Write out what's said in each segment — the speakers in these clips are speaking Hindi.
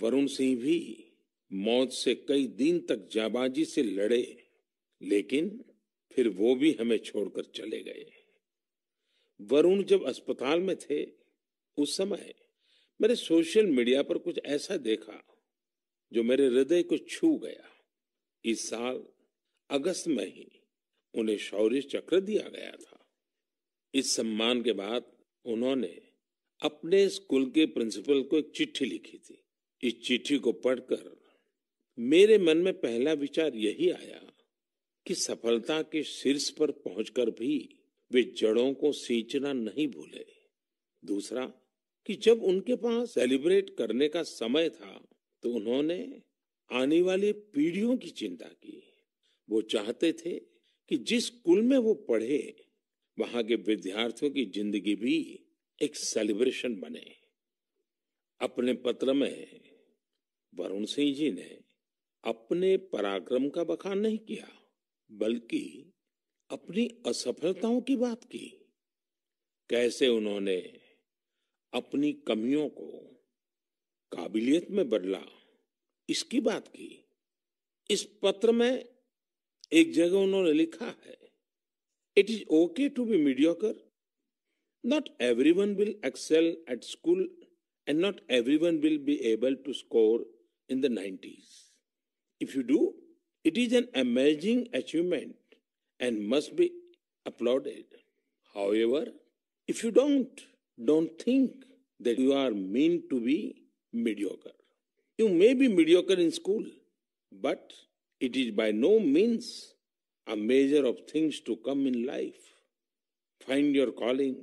वरुण सिंह भी मौत से कई दिन तक जाबाजी से लड़े लेकिन फिर वो भी हमें छोड़कर चले गए वरुण जब अस्पताल में थे उस समय मैंने सोशल मीडिया पर कुछ ऐसा देखा जो मेरे हृदय को छू गया इस साल अगस्त में ही उन्हें शौर्य चक्र दिया गया था इस सम्मान के बाद उन्होंने अपने स्कूल के प्रिंसिपल को एक चिट्ठी लिखी थी इस चिट्ठी को पढ़कर मेरे मन में पहला विचार यही आया कि सफलता के शीर्ष पर पहुंचकर भी वे जड़ों को सींचना नहीं भूले दूसरा कि जब उनके पास सेलिब्रेट करने का समय था तो उन्होंने आने वाली पीढ़ियों की चिंता की वो चाहते थे कि जिस स्कूल में वो पढ़े वहां के विद्यार्थियों की जिंदगी भी एक सेलिब्रेशन बने अपने पत्र में वरुण सिंह जी ने अपने पराक्रम का बखान नहीं किया बल्कि अपनी असफलताओं की बात की कैसे उन्होंने अपनी कमियों को काबिलियत में बदला इसकी बात की इस पत्र में एक जगह उन्होंने लिखा है it is okay to be mediocre not everyone will excel at school And not everyone will be able to score in the 90s. If you do, it is an amazing achievement and must be applauded. However, if you don't, don't think that you are meant to be mediocre. You may be mediocre in school, but it is by no means a measure of things to come in life. Find your calling.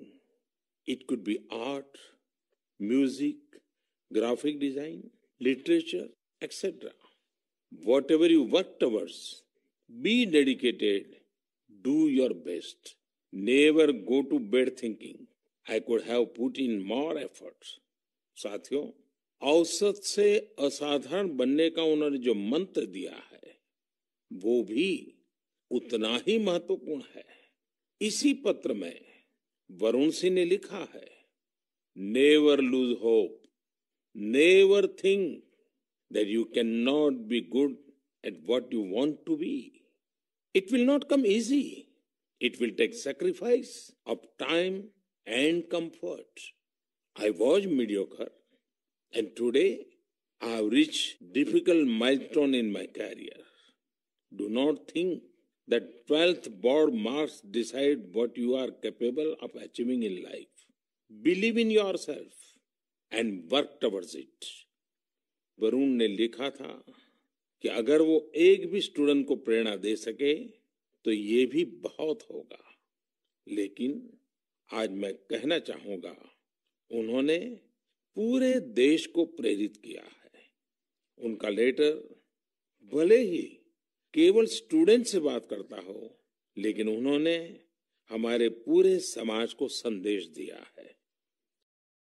It could be art, music, graphic design, literature, etc. Whatever you work towards, be dedicated, do your best. Never go to bed thinking, I could have put in more efforts. साथियों औसत से असाधारण बनने का उन्होंने जो मंत्र दिया है वो भी उतना ही महत्वपूर्ण है इसी पत्र में वरुण सिंह ने लिखा है Never lose hope. Never think that you cannot be good at what you want to be. It will not come easy. It will take sacrifice of time and comfort. I was mediocre and today I have reached difficult milestone in my career. Do not think that 12th board marks decide what you are capable of achieving in life. Believe in yourself and work towards it Varun ने लिखा था कि अगर वो एक भी स्टूडेंट को प्रेरणा दे सके तो ये भी बहुत होगा लेकिन आज मैं कहना चाहूंगा उन्होंने पूरे देश को प्रेरित किया है उनका लेटर भले ही केवल स्टूडेंट से बात करता हो लेकिन उन्होंने हमारे पूरे समाज को संदेश दिया है